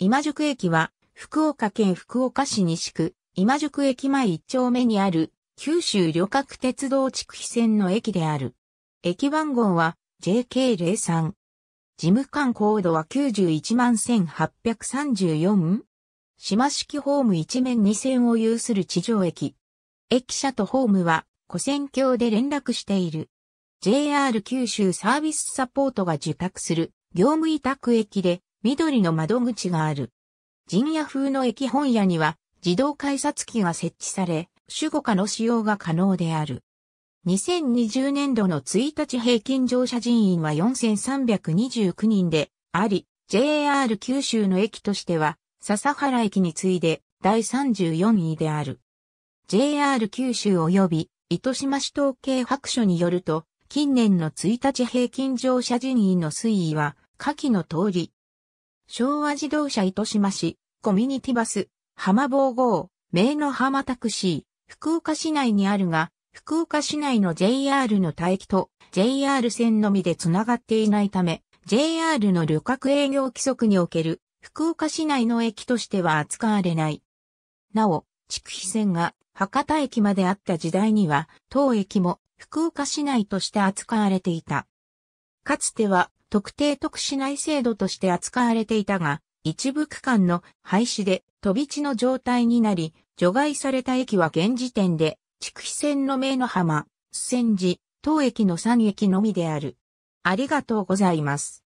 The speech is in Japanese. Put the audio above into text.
今宿駅は、福岡県福岡市西区、今宿駅前一丁目にある、九州旅客鉄道地区非線の駅である。駅番号は、JK03。事務官コードは 911,834? 島式ホーム一面二線を有する地上駅。駅舎とホームは、古線橋で連絡している。JR 九州サービスサポートが受託する業務委託駅で、緑の窓口がある。陣屋風の駅本屋には自動改札機が設置され、主語化の使用が可能である。2020年度の1日平均乗車人員は4329人であり、JR 九州の駅としては、笹原駅に次いで第34位である。JR 九州及び糸島市統計白書によると、近年の1日平均乗車人員の推移は、下記の通り、昭和自動車糸島市、コミュニティバス、浜坊号、名の浜タクシー、福岡市内にあるが、福岡市内の JR の待機と JR 線のみでつながっていないため、JR の旅客営業規則における福岡市内の駅としては扱われない。なお、筑肥線が博多駅まであった時代には、当駅も福岡市内として扱われていた。かつては特定特殊内制度として扱われていたが、一部区間の廃止で飛び地の状態になり、除外された駅は現時点で、筑肥線の名の浜、千寺、当駅の3駅のみである。ありがとうございます。